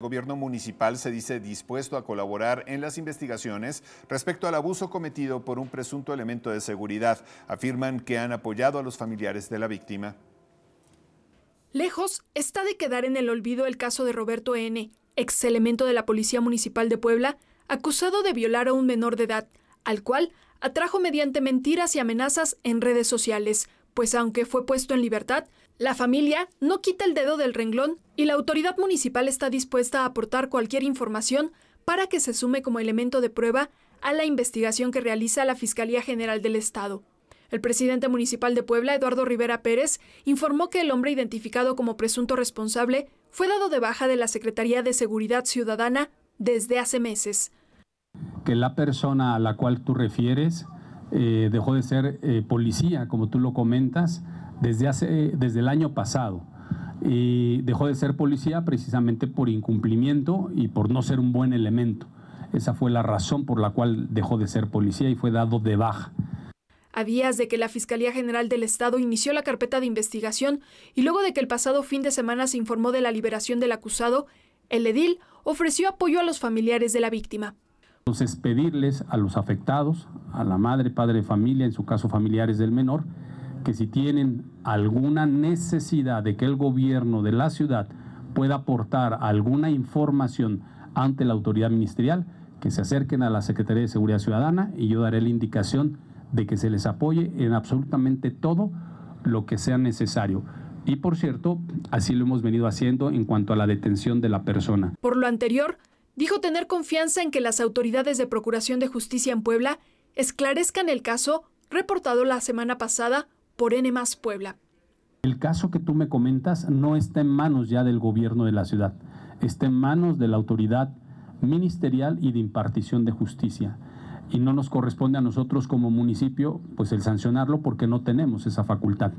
El gobierno municipal se dice dispuesto a colaborar en las investigaciones respecto al abuso cometido por un presunto elemento de seguridad. Afirman que han apoyado a los familiares de la víctima. Lejos está de quedar en el olvido el caso de Roberto N., ex elemento de la Policía Municipal de Puebla, acusado de violar a un menor de edad, al cual atrajo mediante mentiras y amenazas en redes sociales pues aunque fue puesto en libertad, la familia no quita el dedo del renglón y la autoridad municipal está dispuesta a aportar cualquier información para que se sume como elemento de prueba a la investigación que realiza la Fiscalía General del Estado. El presidente municipal de Puebla, Eduardo Rivera Pérez, informó que el hombre identificado como presunto responsable fue dado de baja de la Secretaría de Seguridad Ciudadana desde hace meses. Que la persona a la cual tú refieres eh, dejó de ser eh, policía, como tú lo comentas, desde, hace, desde el año pasado. Y dejó de ser policía precisamente por incumplimiento y por no ser un buen elemento. Esa fue la razón por la cual dejó de ser policía y fue dado de baja. A días de que la Fiscalía General del Estado inició la carpeta de investigación y luego de que el pasado fin de semana se informó de la liberación del acusado, el edil ofreció apoyo a los familiares de la víctima. Entonces, pedirles a los afectados, a la madre, padre familia, en su caso familiares del menor, que si tienen alguna necesidad de que el gobierno de la ciudad pueda aportar alguna información ante la autoridad ministerial, que se acerquen a la Secretaría de Seguridad Ciudadana y yo daré la indicación de que se les apoye en absolutamente todo lo que sea necesario. Y por cierto, así lo hemos venido haciendo en cuanto a la detención de la persona. Por lo anterior, dijo tener confianza en que las autoridades de Procuración de Justicia en Puebla esclarezcan el caso reportado la semana pasada por N más Puebla. El caso que tú me comentas no está en manos ya del gobierno de la ciudad, está en manos de la autoridad ministerial y de impartición de justicia. Y no nos corresponde a nosotros como municipio pues el sancionarlo porque no tenemos esa facultad.